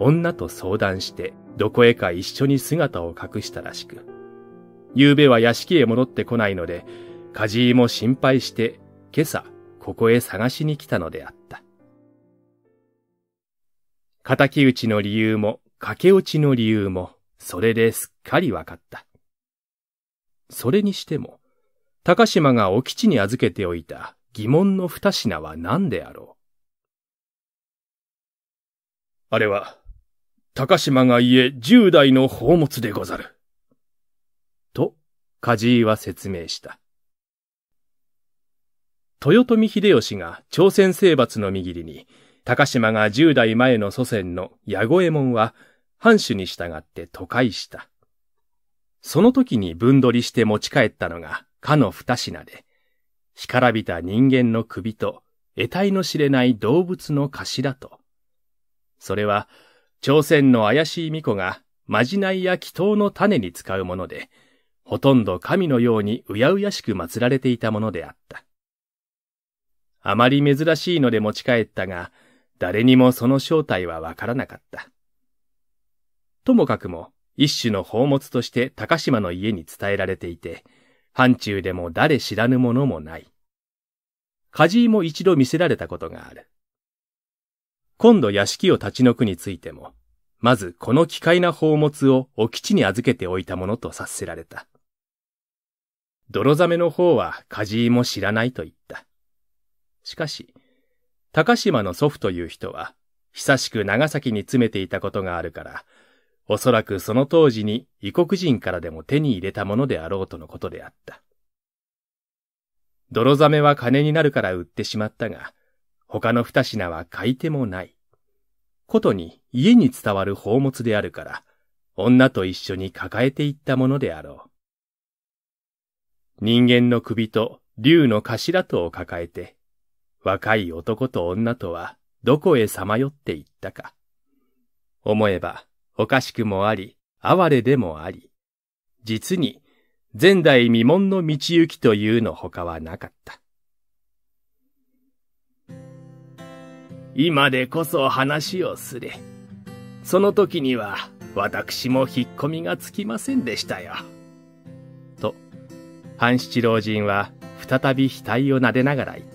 女と相談してどこへか一緒に姿を隠したらしく、夕べは屋敷へ戻ってこないので、梶井も心配して今朝ここへ探しに来たのであった。き討ちの理由も、駆け落ちの理由も、それですっかりわかった。それにしても、高島がお吉に預けておいた疑問の二品は何であろうあれは、高島が家十代の宝物でござる。と、梶井は説明した。豊臣秀吉が朝鮮征伐の右利りに、高島が10代前の祖先の矢右衛門は、藩主に従って都会した。その時に分取りして持ち帰ったのが、かの二品で、干からびた人間の首と、得体の知れない動物の頭と。それは、朝鮮の怪しい巫女が、まじないや祈祷の種に使うもので、ほとんど神のようにうやうやしく祀られていたものであった。あまり珍しいので持ち帰ったが、誰にもその正体はわからなかった。ともかくも、一種の宝物として高島の家に伝えられていて、範疇でも誰知らぬものもない。梶井も一度見せられたことがある。今度屋敷を立ち退くについても、まずこの奇怪な宝物をお吉に預けておいたものと察せられた。泥ザメの方は梶井も知らないと言った。しかし、高島の祖父という人は、久しく長崎に詰めていたことがあるから、おそらくその当時に異国人からでも手に入れたものであろうとのことであった。泥ザメは金になるから売ってしまったが、他の二品は買い手もない。ことに家に伝わる宝物であるから、女と一緒に抱えていったものであろう。人間の首と竜の頭とを抱えて若い男と女とはどこへさまよっていったか。思えば、おかしくもあり、哀れでもあり、実に、前代未聞の道行きというのほかはなかった。今でこそ話をすれ。その時には、私も引っ込みがつきませんでしたよ。と、半七老人は再び額を撫でながら言った。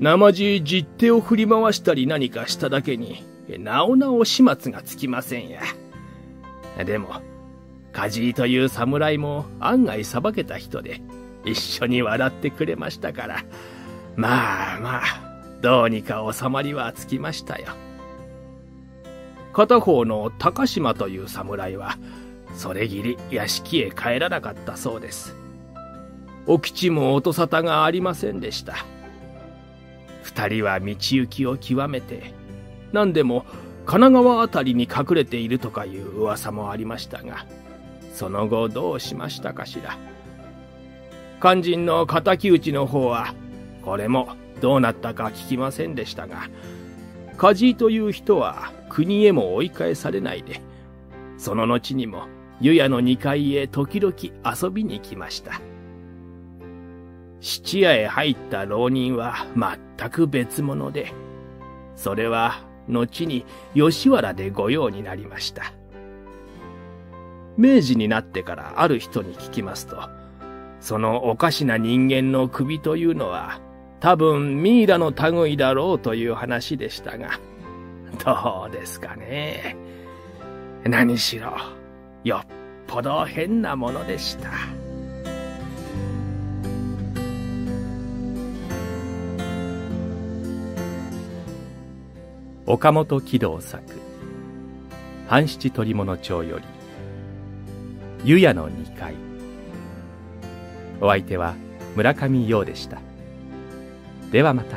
生地実手を振り回したり何かしただけに、なおなお始末がつきませんや。でも、カジという侍も案外裁けた人で、一緒に笑ってくれましたから、まあまあ、どうにか収まりはつきましたよ。片方の高島という侍は、それぎり屋敷へ帰らなかったそうです。お吉も音沙汰がありませんでした。二人は道行きを極めて、何でも神奈川辺りに隠れているとかいう噂もありましたが、その後どうしましたかしら。肝心の敵討ちの方は、これもどうなったか聞きませんでしたが、梶井という人は国へも追い返されないで、その後にも湯屋の2階へ時々遊びに来ました。質屋へ入った浪人は全く別物で、それは後に吉原で御用になりました。明治になってからある人に聞きますと、そのおかしな人間の首というのは、多分ミイラの類だろうという話でしたが、どうですかね。何しろ、よっぽど変なものでした。岡本喜道作半七取物町より湯屋の2階お相手は村上陽でしたではまた。